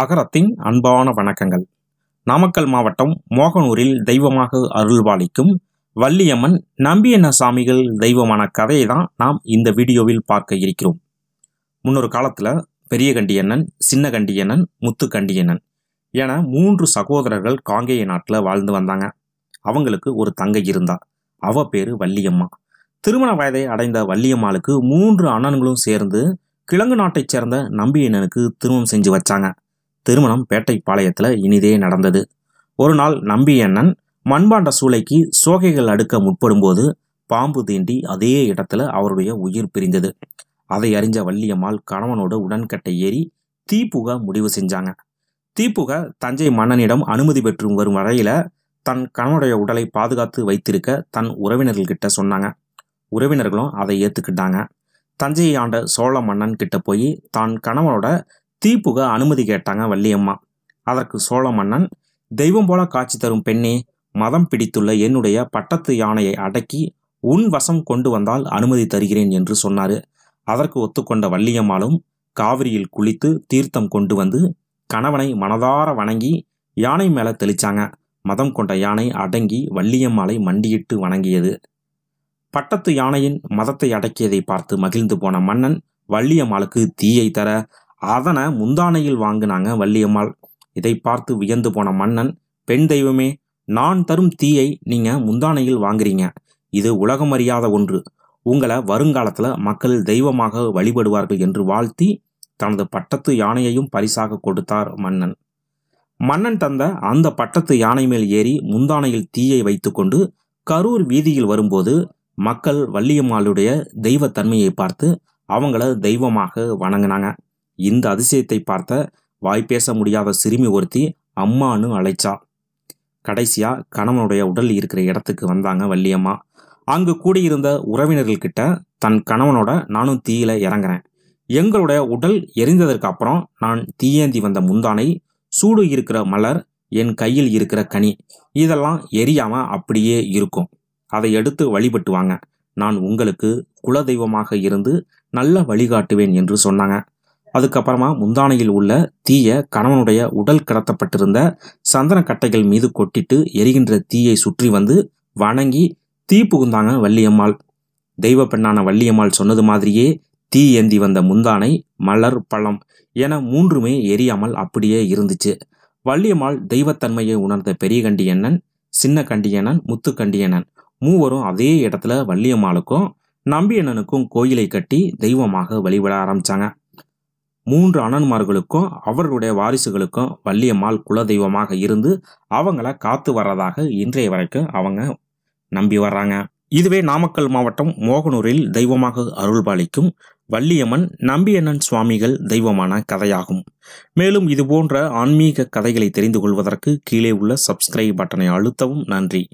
அகரத்தின் அன்பான வணக்கங்கள் நாமக்கல் மாவட்டம் மோகனூரில் தெய்வமாக அருள்வாளிக்கும் வள்ளியம்மன் நம்பியண்ண சாமிகள் தெய்வமான கதையை தான் நாம் இந்த வீடியோவில் பார்க்க இருக்கிறோம் முன்னொரு காலத்தில் பெரிய கண்டியண்ணன் சின்ன கண்டியண்ணன் முத்து கண்டியண்ணன் என மூன்று சகோதரர்கள் காங்கேய நாட்டில் வாழ்ந்து வந்தாங்க அவங்களுக்கு ஒரு தங்கை இருந்தா அவ பேரு வள்ளியம்மா திருமண வயதை அடைந்த வள்ளியம்மாளுக்கு மூன்று அண்ணன்களும் சேர்ந்து கிழங்கு நாட்டைச் சேர்ந்த நம்பியண்ணனுக்கு திருமணம் செஞ்சு வச்சாங்க திருமணம் பாளையத்தில் இனிதே நடந்தது ஒரு நாள் நம்பி அண்ணன் மண்பாண்ட சூளைக்கு சோகைகள் அடுக்க முற்படும்போது பாம்பு தீண்டி அதே இடத்துல அவருடைய உயிர் பிரிந்தது அதை அறிஞ்ச வள்ளியம்மாள் கணவனோட உடன்கட்டை ஏறி தீப்புக முடிவு செஞ்சாங்க தீப்புக தஞ்சை மன்னனிடம் அனுமதி பெற்று வரும் வரையில தன் கணவனுடைய உடலை பாதுகாத்து வைத்திருக்க தன் உறவினர்கள்கிட்ட சொன்னாங்க உறவினர்களும் அதை ஏத்துக்கிட்டாங்க தஞ்சையை ஆண்ட சோழ மன்னன் கிட்ட போய் தான் கணவனோட தீப்புக அனுமதி கேட்டாங்க வள்ளியம்மா அதற்கு சோழ மன்னன் தெய்வம் போல காட்சி தரும் பெண்ணே மதம் பிடித்துள்ள என்னுடைய பட்டத்து யானையை அடக்கி உன் வசம் கொண்டு வந்தால் அனுமதி தருகிறேன் என்று சொன்னாரு அதற்கு ஒத்துக்கொண்ட வள்ளியம்மாளும் காவிரியில் குளித்து தீர்த்தம் கொண்டு வந்து கணவனை மனதார வணங்கி யானை மேல தெளிச்சாங்க மதம் கொண்ட யானை அடங்கி வள்ளியம்மாளை மண்டியிட்டு வணங்கியது பட்டத்து யானையின் மதத்தை அடக்கியதை பார்த்து மகிழ்ந்து போன மன்னன் வள்ளியம்மாளுக்கு தீயை தர அதனை முந்தானையில் வாங்கினாங்க வள்ளியம்மாள் இதை பார்த்து வியந்து போன மன்னன் பெண் தெய்வமே நான் தரும் தீயை நீங்க முந்தானையில் வாங்குறீங்க இது உலகம் அறியாத ஒன்று உங்களை வருங்காலத்தில் மக்கள் தெய்வமாக வழிபடுவார்கள் என்று வாழ்த்தி தனது பட்டத்து யானையையும் பரிசாக கொடுத்தார் மன்னன் மன்னன் தந்த அந்த பட்டத்து யானை மேல் ஏறி முந்தானையில் தீயை வைத்துக்கொண்டு கரூர் வீதியில் வரும்போது மக்கள் வள்ளியம்மாளுடைய தெய்வத்தன்மையை பார்த்து அவங்கள தெய்வமாக வணங்கினாங்க இந்த அதிசயத்தை பார்த்த வாய் பேச முடியாத சிறுமி ஒருத்தி அம்மானு அழைச்சா கடைசியா கணவனுடைய உடல் இருக்கிற இடத்துக்கு வந்தாங்க வள்ளியம்மா அங்கு கூடியிருந்த உறவினர்கள்கிட்ட தன் கணவனோட நானும் தீயில இறங்குறேன் எங்களுடைய உடல் எரிந்ததற்கு அப்புறம் நான் தீயேந்தி வந்த முந்தானை சூடு இருக்கிற மலர் என் கையில் இருக்கிற கனி இதெல்லாம் எரியாம அப்படியே இருக்கும் அதை எடுத்து வழிபட்டுவாங்க நான் உங்களுக்கு குலதெய்வமாக இருந்து நல்ல வழிகாட்டுவேன் என்று சொன்னாங்க அதுக்கப்புறமா முந்தானையில் உள்ள தீய கணவனுடைய உடல் கடத்தப்பட்டிருந்த சந்தன கட்டைகள் மீது கொட்டிட்டு எரிகின்ற தீயை சுற்றி வந்து வணங்கி தீ புகுந்தாங்க வள்ளியம்மாள் தெய்வ பெண்ணான வள்ளியம்மாள் சொன்னது மாதிரியே தீ ஏந்தி வந்த முந்தானை மலர் பழம் என மூன்றுமே எரியாமல் அப்படியே இருந்துச்சு வள்ளியம்மாள் தெய்வத்தன்மையை உணர்ந்த பெரிய கண்டியண்ணன் சின்ன கண்டியண்ணன் முத்து கண்டியண்ணன் மூவரும் அதே இடத்துல வள்ளியம்மாளுக்கும் நம்பியண்ணனுக்கும் கோயிலை கட்டி தெய்வமாக வழிபட ஆரம்பிச்சாங்க மூன்று அண்ணன்மார்களுக்கும் அவர்களுடைய வாரிசுகளுக்கும் வள்ளியம்மாள் குலதெய்வமாக இருந்து அவங்கள காத்து வர்றதாக இன்றைய வரைக்கும் அவங்க நம்பி வர்றாங்க இதுவே நாமக்கல் மாவட்டம் மோகனூரில் தெய்வமாக அருள்பாலிக்கும் வள்ளியம்மன் நம்பியண்ணன் சுவாமிகள் தெய்வமான கதையாகும் மேலும் இது போன்ற ஆன்மீக கதைகளை தெரிந்து கொள்வதற்கு கீழே உள்ள சப்ஸ்கிரைப் பட்டனை அழுத்தவும் நன்றி